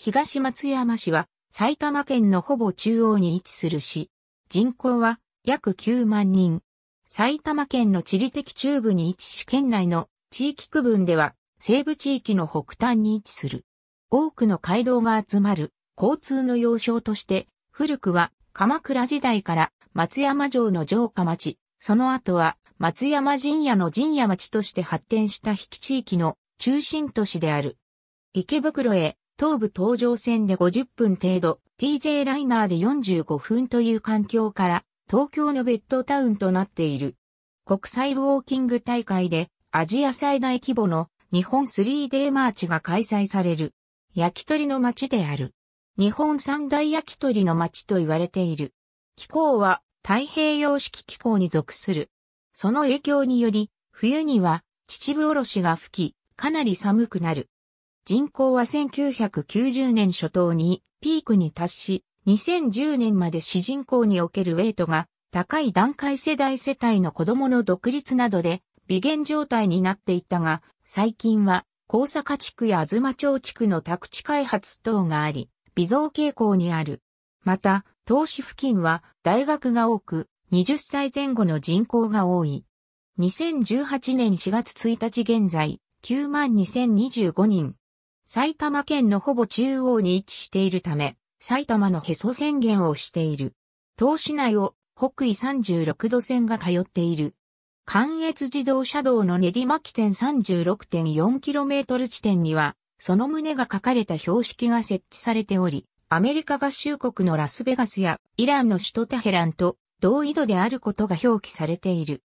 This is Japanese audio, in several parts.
東松山市は埼玉県のほぼ中央に位置する市。人口は約9万人。埼玉県の地理的中部に位置し県内の地域区分では西部地域の北端に位置する。多くの街道が集まる交通の要衝として古くは鎌倉時代から松山城の城下町、その後は松山陣屋の陣屋町として発展した引き地域の中心都市である。池袋へ東部東上線で50分程度、TJ ライナーで45分という環境から、東京のベッドタウンとなっている。国際ウォーキング大会で、アジア最大規模の日本3ーマーチが開催される。焼き鳥の街である。日本三大焼き鳥の街と言われている。気候は太平洋式気候に属する。その影響により、冬には秩父おろしが吹き、かなり寒くなる。人口は1990年初頭にピークに達し、2010年まで市人口におけるウェイトが高い段階世代世帯の子供の独立などで微減状態になっていたが、最近は高坂地区や東町地区の宅地開発等があり、微増傾向にある。また、投資付近は大学が多く、20歳前後の人口が多い。2018年4月1日現在、92,025人。埼玉県のほぼ中央に位置しているため、埼玉のへそ宣言をしている。東市内を北緯36度線が通っている。関越自動車道の練馬起点 36.4km 地点には、その旨が書かれた標識が設置されており、アメリカ合衆国のラスベガスやイランの首都テヘランと同緯度であることが表記されている。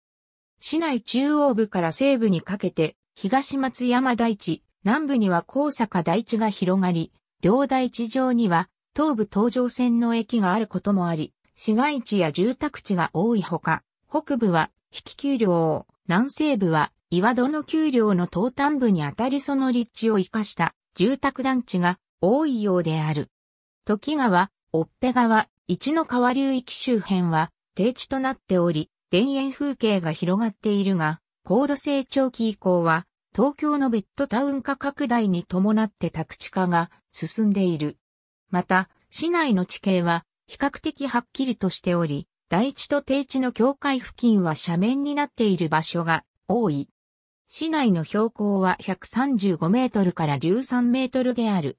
市内中央部から西部にかけて、東松山大地、南部には高坂台地が広がり、両台地上には東部東上線の駅があることもあり、市街地や住宅地が多いほか、北部は引き丘陵、南西部は岩戸の丘陵の東端部にあたりその立地を生かした住宅団地が多いようである。時川、追っぺ川、一の川流域周辺は低地となっており、田園風景が広がっているが、高度成長期以降は東京のベッドタウン化拡大に伴って宅地化が進んでいる。また、市内の地形は比較的はっきりとしており、台地と低地の境界付近は斜面になっている場所が多い。市内の標高は135メートルから13メートルである。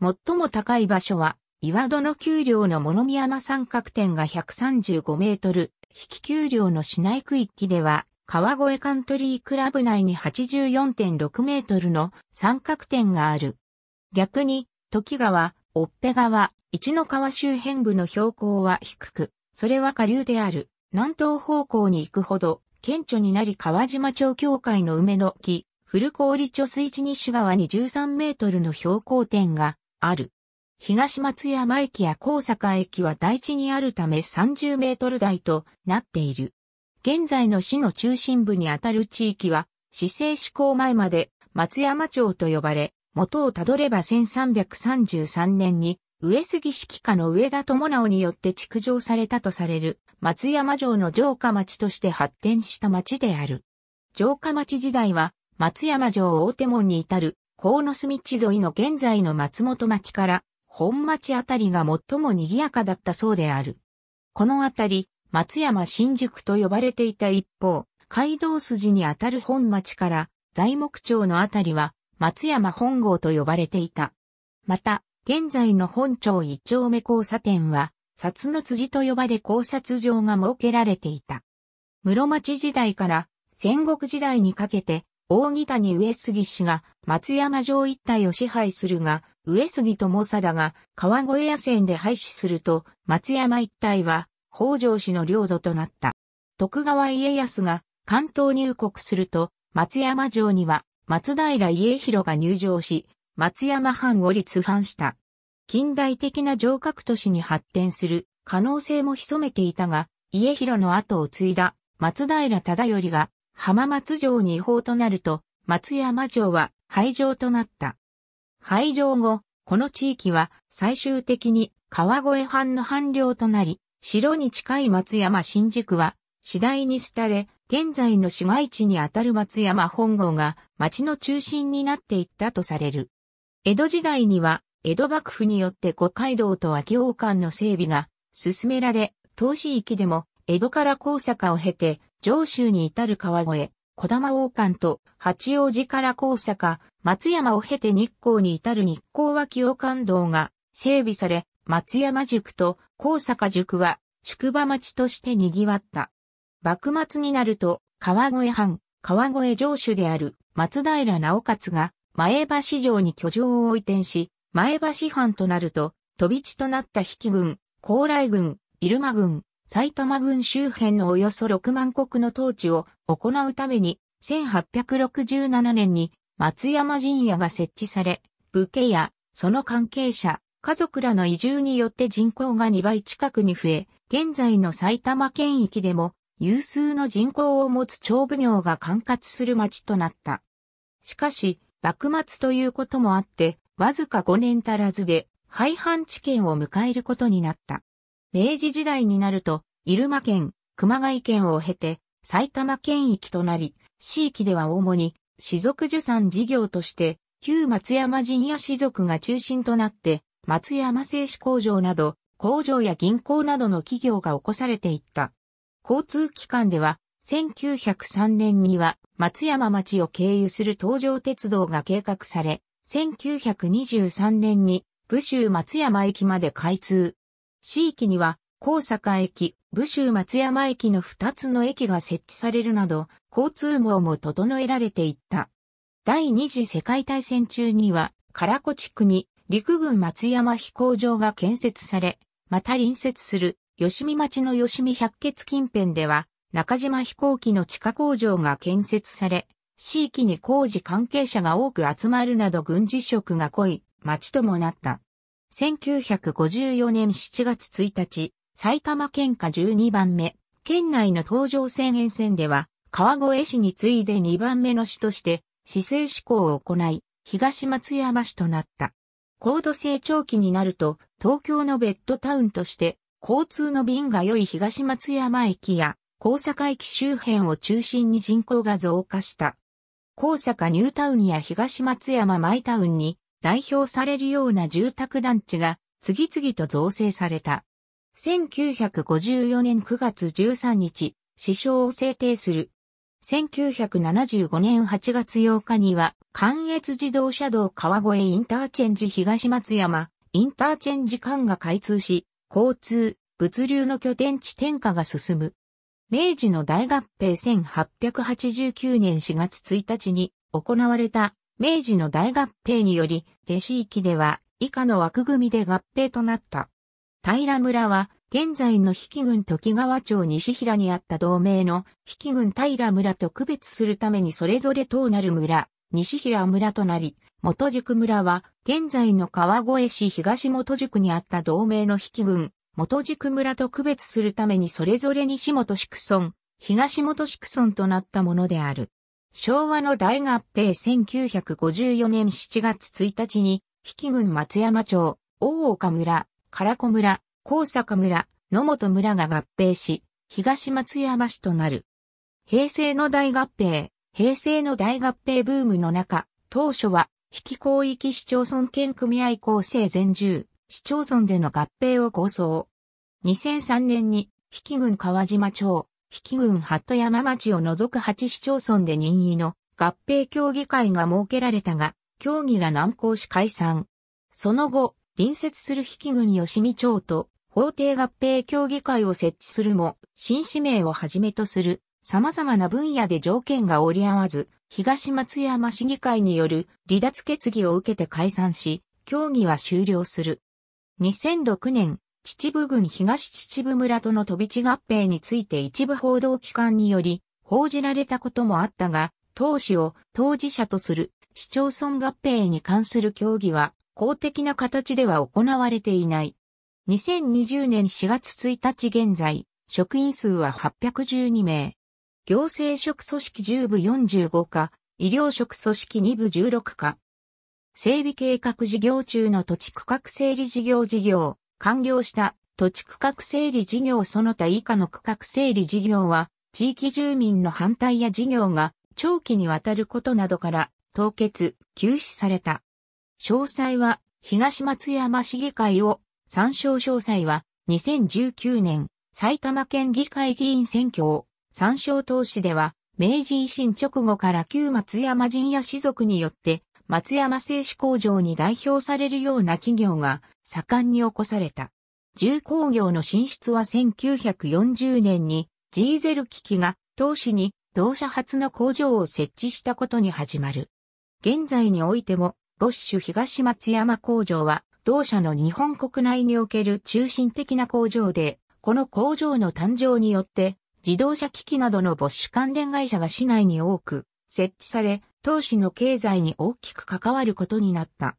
最も高い場所は、岩戸の丘陵の物見山三角点が135メートル、引き丘陵の市内区域では川越カントリークラブ内に84.6メートルの三角点がある。逆に、時川、オッペ川、一の川周辺部の標高は低く、それは下流である。南東方向に行くほど、顕著になり川島町境界の梅の木、古氷貯水池西側に13メートルの標高点がある。東松山駅や高坂駅は台地にあるため30メートル台となっている。現在の市の中心部にあたる地域は、市政施行前まで松山町と呼ばれ、元をたどれば1333年に、上杉式家下の上田智直によって築城されたとされる、松山城の城下町として発展した町である。城下町時代は、松山城大手門に至る、野住地沿いの現在の松本町から、本町あたりが最も賑やかだったそうである。このあたり、松山新宿と呼ばれていた一方、街道筋にあたる本町から材木町のあたりは松山本郷と呼ばれていた。また、現在の本町一丁目交差点は、札の辻と呼ばれ考察場が設けられていた。室町時代から戦国時代にかけて、大木谷上杉氏が松山城一帯を支配するが、上杉と猛貞が川越野戦で廃止すると、松山一帯は北条氏の領土となった。徳川家康が関東入国すると、松山城には松平家広が入城し、松山藩を立藩した。近代的な城郭都市に発展する可能性も潜めていたが、家広の後を継いだ松平忠頼が浜松城に違法となると、松山城は廃城となった。廃城後、この地域は最終的に川越藩の藩領となり、城に近い松山新宿は、次第に廃れ、現在の市街地にあたる松山本郷が町の中心になっていったとされる。江戸時代には、江戸幕府によって五街道と秋王間の整備が進められ、東市域でも江戸から高坂を経て、上州に至る川越、小玉王間と八王子から高坂、松山を経て日光に至る日光脇王館道が整備され、松山塾と高坂塾は宿場町として賑わった。幕末になると、川越藩、川越城主である松平直勝が前橋城に居城を移転し、前橋藩となると、飛び地となった比企軍、高麗軍、入間軍、埼玉軍周辺のおよそ6万国の統治を行うために、1867年に松山陣屋が設置され、武家やその関係者、家族らの移住によって人口が2倍近くに増え、現在の埼玉県域でも有数の人口を持つ長奉行が管轄する町となった。しかし、幕末ということもあって、わずか5年足らずで廃藩置県を迎えることになった。明治時代になると、入間県、熊谷県を経て、埼玉県域となり、地域では主に、士族受産事業として、旧松山陣や士族が中心となって、松山製紙工場など、工場や銀行などの企業が起こされていった。交通機関では、1903年には松山町を経由する東上鉄道が計画され、1923年に武州松山駅まで開通。市域には、高坂駅、武州松山駅の2つの駅が設置されるなど、交通網も整えられていった。第二次世界大戦中には、唐子地区に陸軍松山飛行場が建設され、また隣接する吉見町の吉見百血近辺では、中島飛行機の地下工場が建設され、地域に工事関係者が多く集まるなど軍事色が濃い町ともなった。1954年7月1日、埼玉県下12番目、県内の東上線沿線では、川越市に次いで2番目の市として、市政施行を行い、東松山市となった。高度成長期になると、東京のベッドタウンとして、交通の便が良い東松山駅や、高坂駅周辺を中心に人口が増加した。高坂ニュータウンや東松山マイタウンに代表されるような住宅団地が次々と造成された。1954年9月13日、市章を制定する。1975年8月8日には、関越自動車道川越インターチェンジ東松山、インターチェンジ間が開通し、交通、物流の拠点地転化が進む。明治の大合併1889年4月1日に行われた明治の大合併により、弟子域では以下の枠組みで合併となった。平村は現在の比企郡時川町西平にあった同盟の比企郡平村と区別するためにそれぞれ等なる村、西平村となり、元宿村は、現在の川越市東元宿にあった同盟の引群、元宿村と区別するためにそれぞれ西本宿村、東本宿村となったものである。昭和の大合併1954年7月1日に、引群松山町、大岡村、唐子村、高坂村、野本村が合併し、東松山市となる。平成の大合併、平成の大合併ブームの中、当初は、引き広域市町村県組合構成全10、市町村での合併を構想。2003年に、引き郡川島町、引き郡鳩山町を除く8市町村で任意の合併協議会が設けられたが、協議が難航し解散。その後、隣接する引き郡吉見町と法定合併協議会を設置するも、新市名をはじめとする様々な分野で条件が折り合わず、東松山市議会による離脱決議を受けて解散し、協議は終了する。2006年、秩父郡東秩父村との飛び地合併について一部報道機関により報じられたこともあったが、当主を当事者とする市町村合併に関する協議は公的な形では行われていない。2020年4月1日現在、職員数は812名。行政職組織10部45課、医療職組織2部16課。整備計画事業中の土地区画整理事業事業、完了した土地区画整理事業その他以下の区画整理事業は、地域住民の反対や事業が長期にわたることなどから凍結、休止された。詳細は東松山市議会を参照詳細は2019年埼玉県議会議員選挙を参照投資では、明治維新直後から旧松山陣や士族によって、松山製紙工場に代表されるような企業が盛んに起こされた。重工業の進出は1940年にジーゼル機器が投資に同社初の工場を設置したことに始まる。現在においても、ボッシュ東松山工場は同社の日本国内における中心的な工場で、この工場の誕生によって自動車機器などのボッシュ関連会社が市内に多く設置され、投資の経済に大きく関わることになった。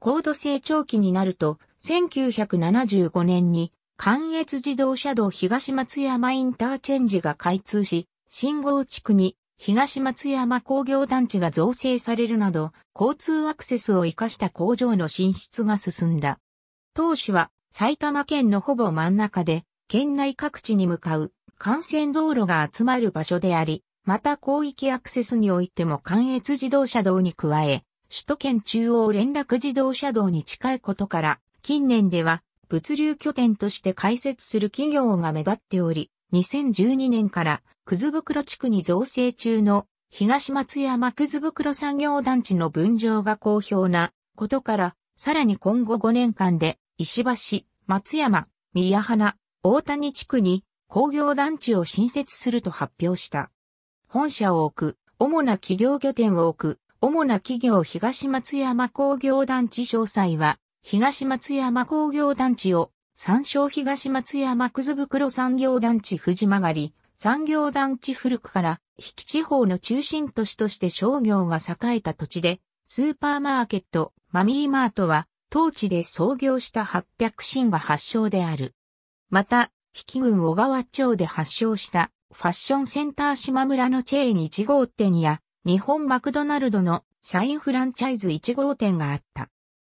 高度成長期になると、1975年に関越自動車道東松山インターチェンジが開通し、信号地区に東松山工業団地が造成されるなど、交通アクセスを活かした工場の進出が進んだ。当市は埼玉県のほぼ真ん中で、県内各地に向かう幹線道路が集まる場所であり、また広域アクセスにおいても関越自動車道に加え、首都圏中央連絡自動車道に近いことから、近年では物流拠点として開設する企業が目立っており、2012年から、くず袋地区に造成中の東松山くず袋産業団地の分譲が好評なことから、さらに今後5年間で、石橋、松山、宮花、大谷地区に工業団地を新設すると発表した。本社を置く、主な企業拠点を置く、主な企業東松山工業団地詳細は、東松山工業団地を、参照東松山くず袋産業団地藤曲がり、産業団地古くから、引地方の中心都市として商業が栄えた土地で、スーパーマーケット、マミーマートは、当地で創業した800神が発祥である。また、比企群小川町で発祥したファッションセンター島村のチェーン1号店や日本マクドナルドの社員フランチャイズ1号店があった。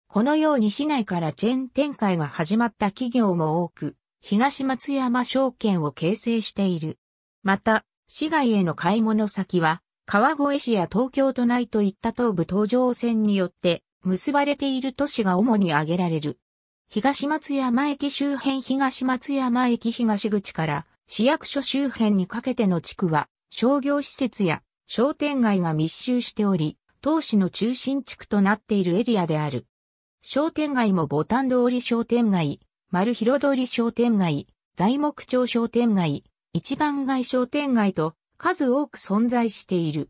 このように市内からチェーン展開が始まった企業も多く、東松山証券を形成している。また、市外への買い物先は、川越市や東京都内といった東部東上線によって結ばれている都市が主に挙げられる。東松山駅周辺東松山駅東口から市役所周辺にかけての地区は商業施設や商店街が密集しており、当市の中心地区となっているエリアである。商店街もボタン通り商店街、丸広通り商店街、材木町商店街、一番街商店街と数多く存在している。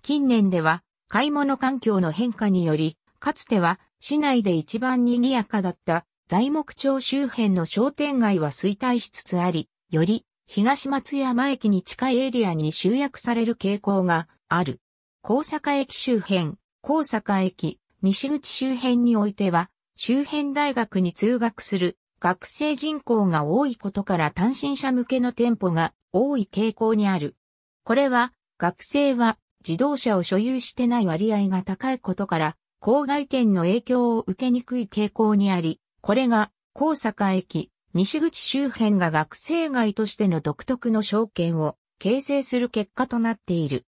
近年では買い物環境の変化により、かつては市内で一番賑やかだった材木町周辺の商店街は衰退しつつあり、より東松山駅に近いエリアに集約される傾向がある。高坂駅周辺、高坂駅、西口周辺においては、周辺大学に通学する学生人口が多いことから単身者向けの店舗が多い傾向にある。これは、学生は自動車を所有してない割合が高いことから、郊外店の影響を受けにくい傾向にあり、これが、高坂駅、西口周辺が学生街としての独特の証券を形成する結果となっている。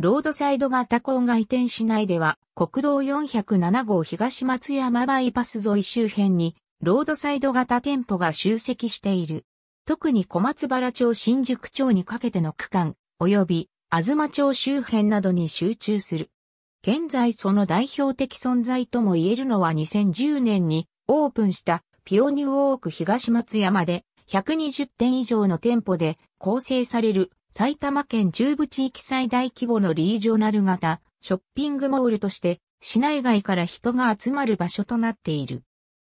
ロードサイド型郊外店市内では国道407号東松山バイパス沿い周辺にロードサイド型店舗が集積している。特に小松原町新宿町にかけての区間、及び東町周辺などに集中する。現在その代表的存在とも言えるのは2010年にオープンしたピオニューオーク東松山で120店以上の店舗で構成される埼玉県中部地域最大規模のリージョナル型ショッピングモールとして市内外から人が集まる場所となっている。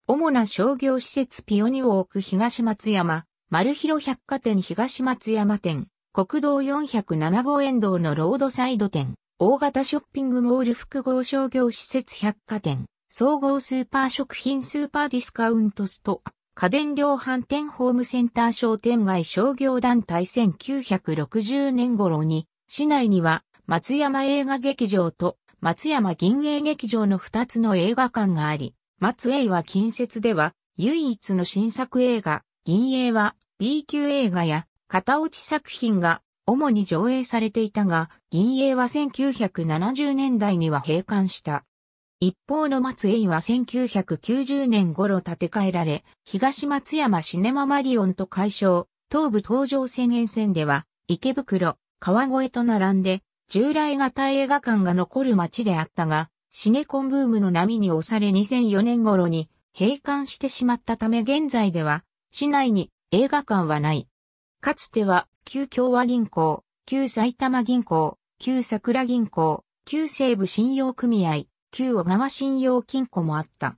主な商業施設ピオニューオーク東松山、丸広百貨店東松山店、国道407号沿道のロードサイド店、大型ショッピングモール複合商業施設百貨店、総合スーパー食品スーパーディスカウントストア、家電量販店ホームセンター商店街商業団体1960年頃に、市内には松山映画劇場と松山銀映劇場の2つの映画館があり、松映は近接では唯一の新作映画、銀映は B 級映画や片落ち作品が主に上映されていたが、銀映は1970年代には閉館した。一方の松江は1990年頃建て替えられ、東松山シネママリオンと解消、東武東上線沿線では、池袋、川越と並んで、従来型映画館が残る街であったが、シネコンブームの波に押され2004年頃に閉館してしまったため現在では、市内に映画館はない。かつては、旧共和銀行、旧埼玉銀行、旧桜銀行、旧西部信用組合、旧小川信用金庫もあった。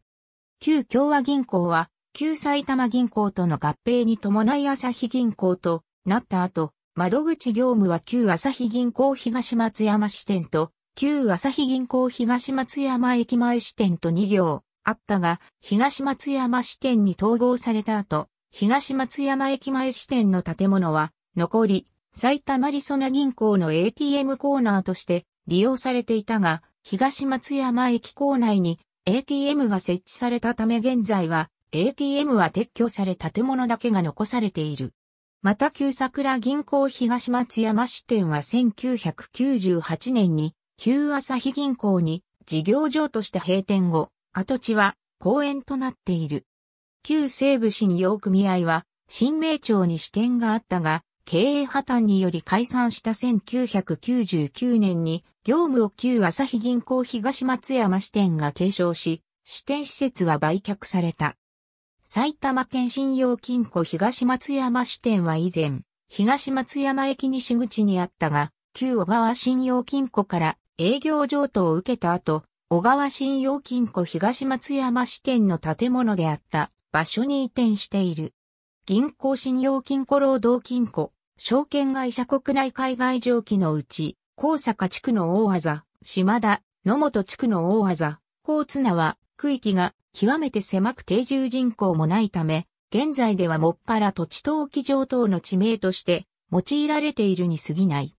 旧共和銀行は、旧埼玉銀行との合併に伴い朝日銀行となった後、窓口業務は旧朝日銀行東松山支店と、旧朝日銀行東松山駅前支店と2行あったが、東松山支店に統合された後、東松山駅前支店の建物は、残り、埼玉リソナ銀行の ATM コーナーとして利用されていたが、東松山駅構内に ATM が設置されたため現在は ATM は撤去され建物だけが残されている。また旧桜銀行東松山支店は1998年に旧朝日銀行に事業場として閉店後、跡地は公園となっている。旧西部信用組合は新名町に支店があったが、経営破綻により解散した1999年に業務を旧朝日銀行東松山支店が継承し、支店施設は売却された。埼玉県信用金庫東松山支店は以前、東松山駅西口にあったが、旧小川信用金庫から営業譲渡を受けた後、小川信用金庫東松山支店の建物であった場所に移転している。銀行信用金庫労働金庫、証券会社国内海外上記のうち、高坂地区の大技、島田、野本地区の大技、高綱は、区域が極めて狭く定住人口もないため、現在ではもっぱら土地登記上等の地名として用いられているに過ぎない。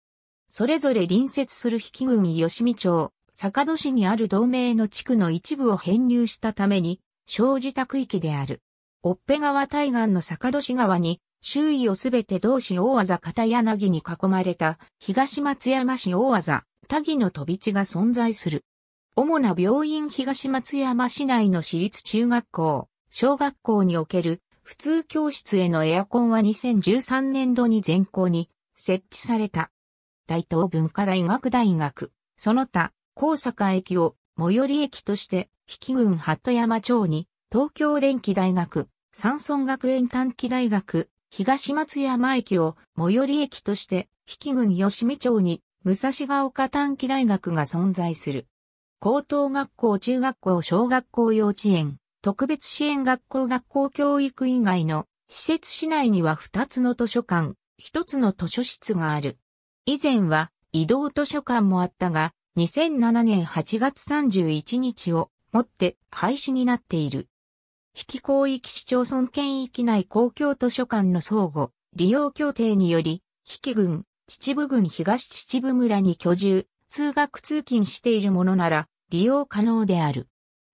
それぞれ隣接する比企郡吉見町、坂戸市にある同盟の地区の一部を編入したために、生じた区域である。オッペ川対岸の坂戸市側に周囲をすべて同士、大技片柳に囲まれた東松山市大技、多義の飛び地が存在する。主な病院東松山市内の私立中学校、小学校における普通教室へのエアコンは2013年度に全校に設置された。大東文化大学大学、その他、高坂駅を最寄り駅として、比企郡鳩山町に、東京電機大学、山村学園短期大学、東松山駅を最寄り駅として、比企郡吉見町に武蔵ヶ丘短期大学が存在する。高等学校、中学校、小学校、幼稚園、特別支援学校、学校教育以外の施設市内には2つの図書館、1つの図書室がある。以前は移動図書館もあったが、2007年8月31日をもって廃止になっている。引き広域市町村圏域内公共図書館の相互、利用協定により、引き郡、秩父郡東秩父村に居住、通学通勤しているものなら、利用可能である。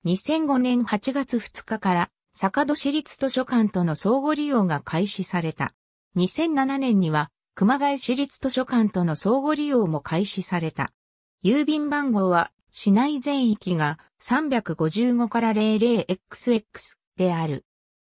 2005年8月2日から、坂戸市立図書館との相互利用が開始された。2007年には、熊谷市立図書館との相互利用も開始された。郵便番号は、市内全域が355から 00XX。である。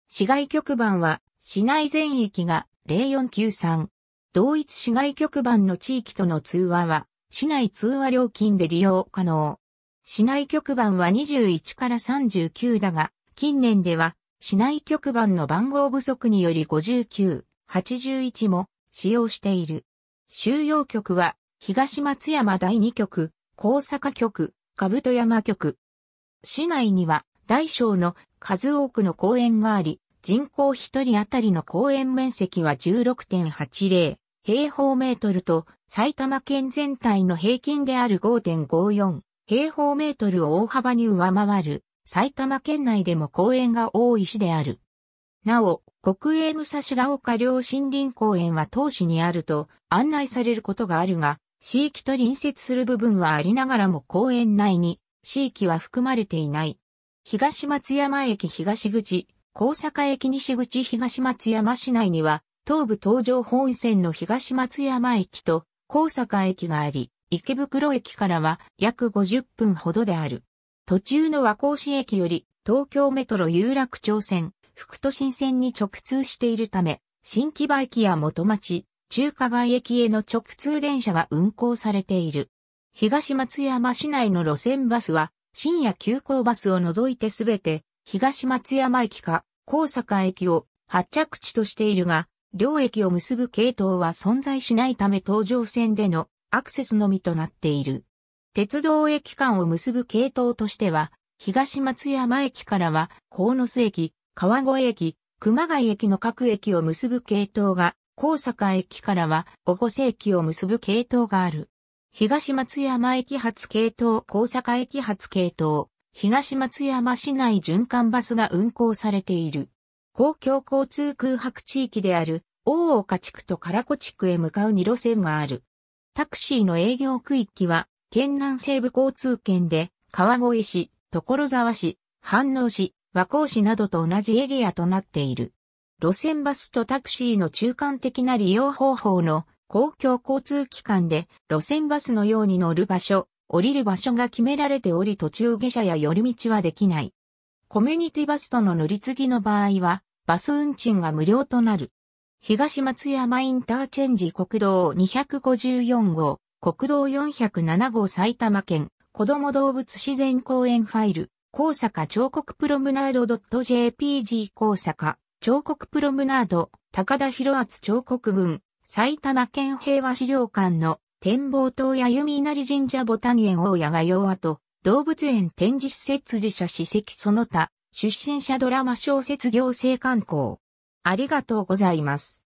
市外局番は、市内全域が0493。同一市外局番の地域との通話は、市内通話料金で利用可能。市内局番は21から39だが、近年では、市内局番の番号不足により59、81も使用している。収容局は、東松山第2局、高坂局、兜山局。市内には、大小の数多くの公園があり、人口1人当たりの公園面積は16.80平方メートルと埼玉県全体の平均である5.54平方メートルを大幅に上回る埼玉県内でも公園が多い市である。なお、国営武蔵ヶ丘両森林公園は当市にあると案内されることがあるが、市域と隣接する部分はありながらも公園内に、市域は含まれていない。東松山駅東口、高坂駅西口東松山市内には、東武東上本線の東松山駅と高坂駅があり、池袋駅からは約50分ほどである。途中の和光市駅より東京メトロ有楽町線、副都心線に直通しているため、新木場駅や元町、中華街駅への直通電車が運行されている。東松山市内の路線バスは深夜急行バスを除いてすべて、東松山駅か、高坂駅を発着地としているが、両駅を結ぶ系統は存在しないため東上線でのアクセスのみとなっている。鉄道駅間を結ぶ系統としては、東松山駅からは、鴻巣駅、川越駅、熊谷駅の各駅を結ぶ系統が、高坂駅からは、小越駅を結ぶ系統がある。東松山駅発系統高坂駅発系統、東松山市内循環バスが運行されている。公共交通空白地域である、大岡地区と唐子地区へ向かう2路線がある。タクシーの営業区域は、県南西部交通圏で、川越市、所沢市、飯能市、和光市などと同じエリアとなっている。路線バスとタクシーの中間的な利用方法の公共交通機関で路線バスのように乗る場所、降りる場所が決められており途中下車や寄り道はできない。コミュニティバスとの乗り継ぎの場合は、バス運賃が無料となる。東松山インターチェンジ国道254号、国道407号埼玉県、子供動物自然公園ファイル、高坂彫刻プロムナード .jpg 高坂、彫刻プロムナード、高田博厚彫刻群、埼玉県平和資料館の展望塔や弓稲荷神社ボタニ園大谷が用跡、動物園展示施設自社史跡その他出身者ドラマ小説行政観光。ありがとうございます。